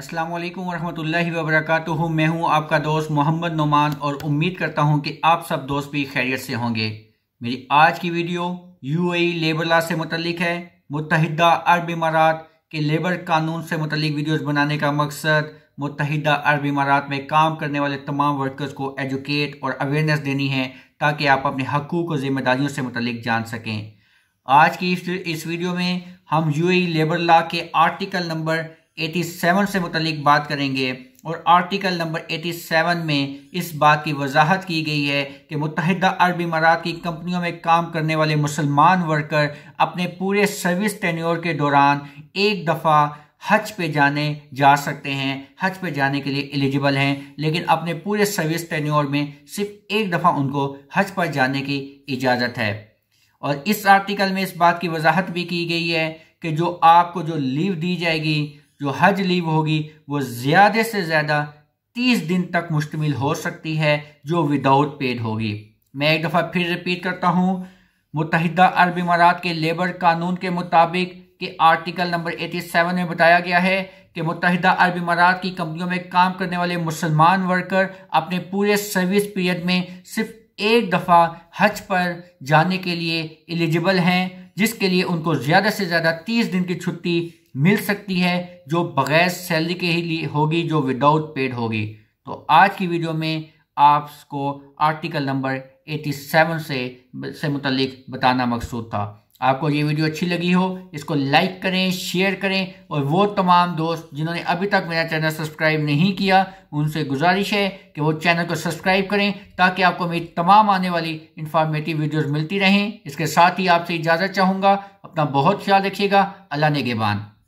अस्सलाम वालेकुम वरहमतुल्लाहि वबरकातुहू मैं हूं आपका दोस्त मोहम्मद नुमान और उम्मीद करता हूं कि आप सब दोस्त भी खैरियत से होंगे मेरी आज की वीडियो यूएई लेबर लॉ से मुतलिक है मुतहदा अरब इमारात के लेबर कानून से मुतलिक वीडियोस बनाने का मकसद मुतहदा अरब इमारात में काम करने वाले तमाम वर्कर्स को एजुकेट और अवेयरनेस देनी है ताकि आप अपने हकूक़ और ज़िम्मेदारियों से मुतलिक जान सकें आज की इस वीडियो में हम यूएई लेबर लॉ के आर्टिकल नंबर 87 से मुतलिक बात करेंगे और आर्टिकल नंबर 87 में इस बात की वजाहत की गई है कि मुतहदा अरब इमारात की कंपनियों में काम करने वाले मुसलमान वर्कर अपने पूरे सर्विस टेन्योर के दौरान एक दफ़ा हज पे जाने जा सकते हैं हज पे जाने के लिए एलिजिबल हैं लेकिन अपने पूरे सर्विस टेन्योर में सिर्फ एक दफ़ा उनको हज पर जाने की इजाज़त है और इस आर्टिकल में इस बात की वजाहत भी की गई है कि जो आपको जो लीव दी जाएगी जो हज लीव होगी वो ज़्यादा से ज़्यादा तीस दिन तक मुश्तमिल हो सकती है जो विदाउट पेड होगी मैं एक दफ़ा फिर रिपीट करता हूँ मुतहदा अरब इमारात के लेबर कानून के मुताबिक के आर्टिकल नंबर 87 में बताया गया है कि मुतहदा अरब इमारात की कंपनियों में काम करने वाले मुसलमान वर्कर अपने पूरे सर्विस पीरियड में सिर्फ एक दफ़ा हज पर जाने के लिए एलिजिबल हैं जिसके लिए उनको ज़्यादा से ज़्यादा तीस दिन की छुट्टी मिल सकती है जो बगैर सैलरी के ही लिए होगी जो विदाउट पेड होगी तो आज की वीडियो में आपको आर्टिकल नंबर 87 से से मुतलिक बताना मकसूद था आपको ये वीडियो अच्छी लगी हो इसको लाइक करें शेयर करें और वो तमाम दोस्त जिन्होंने अभी तक मेरा चैनल सब्सक्राइब नहीं किया उनसे गुजारिश है कि वो चैनल को सब्सक्राइब करें ताकि आपको मेरी तमाम आने वाली इंफॉर्मेटिव वीडियोस मिलती रहें इसके साथ ही आपसे इजाज़त चाहूँगा अपना बहुत ख्याल रखिएगा अल्लाह नेगेबान